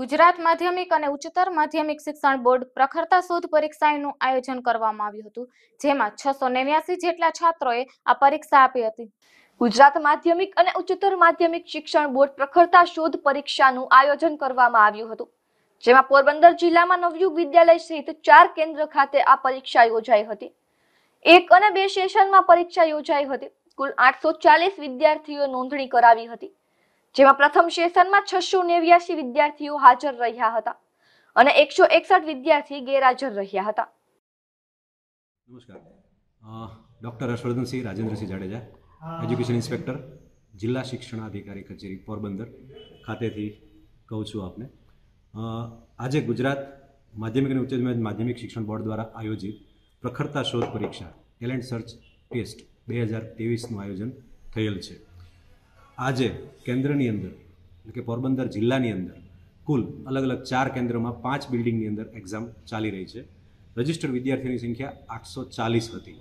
ગુજરાત માધ્યમિક અને ઉચ્ચતર માધ્યમિક શિક્ષણ બોર્ડ પ્રખરતા શોધ પરીક્ષાનું આયોજન કરવામાં આવ્યું હતું જેમાં છસો નેવ્યાસી જેટલા છાત્રોએ આ પરીક્ષા આપી હતી ગુજરાત માધ્યમિક અને ઉચ્ચતર માધ્યમિક શિક્ષણ બોર્ડ પ્રખરતા શોધ પરીક્ષાનું આયોજન કરવામાં આવ્યું હતું જેમાં પોરબંદર જિલ્લામાં નવયુગ વિદ્યાલય સહિત ચાર કેન્દ્ર ખાતે આ પરીક્ષા યોજાઈ હતી એક અને બે સેશનમાં પરીક્ષા યોજાઈ હતી કુલ આઠસો ચાલીસ વિદ્યાર્થીઓએ નોંધણી કરાવી હતી જેમાં પ્રથમ સેશનમાં છસો નેવ્યાસી વિદ્યાર્થીઓ હાજર રહ્યા હતા અને એકસો એકસઠ વિદ્યાર્થી ગેરહાજર રહ્યા હતા નમસ્કાર doctor Harshvardhansinh Rajendrasinh Jadeja education inspector જિલ્લા શિક્ષણાધિકારી કચેરી પોરબંદર ખાતેથી કહું છું આપને આજે ગુજરાત માધ્યમિક અને ઉચ્ચ માધ્યમિક શિક્ષણ બોર્ડ દ્વારા આયોજિત પ્રખરતા શોધ પરીક્ષા ટેલેન્ટ સર્ચ ટેસ્ટ બે હજાર તેવીસનું આયોજન થયેલ છે આજે કેન્દ્રની અંદર એટલે કે પોરબંદર જિલ્લાની અંદર કુલ અલગ અલગ ચાર કેન્દ્રોમાં પાંચ બિલ્ડિંગની અંદર એક્ઝામ ચાલી રહી છે રજિસ્ટર્ડ વિદ્યાર્થીઓની સંખ્યા આઠસો ચાલીસ હતી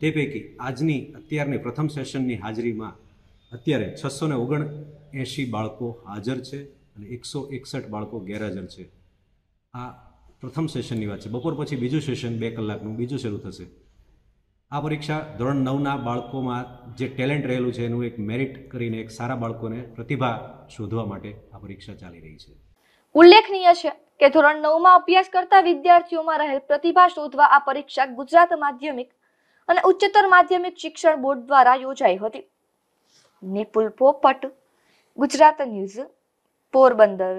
તે પૈકી આજની અત્યારની પ્રથમ સેશનની હાજરીમાં અત્યારે છસો ને ઓગણ એંશી બાળકો હાજર છે અને એકસો એકસઠ બાળકો ગેરહાજર છે આ પ્રથમ સેશનની વાત છે બપોર પછી બીજું સેશન બે કલાકનું બીજું શરૂ થશે આ પરીક્ષા ધોરણ નવના બાળકોમાં જે ટેલેન્ટ રહેલું છે એનું એક મેરિટ કરીને એક સારા બાળકોને પ્રતિભા શોધવા માટે આ પરીક્ષા ચાલી રહી છે ઉલ્લેખનીય છે કે ધોરણ નવમાં અભ્યાસ કરતા વિદ્યાર્થીઓમાં રહેલ પ્રતિભા શોધવા આ પરીક્ષા ગુજરાત માધ્યમિક અને ઉચ્ચતર માધ્યમિક શિક્ષણ બોર્ડ દ્વારા યોજાઈ હતી નિપુલ પોપટ ગુજરાત ન્યૂઝ પોરબંદર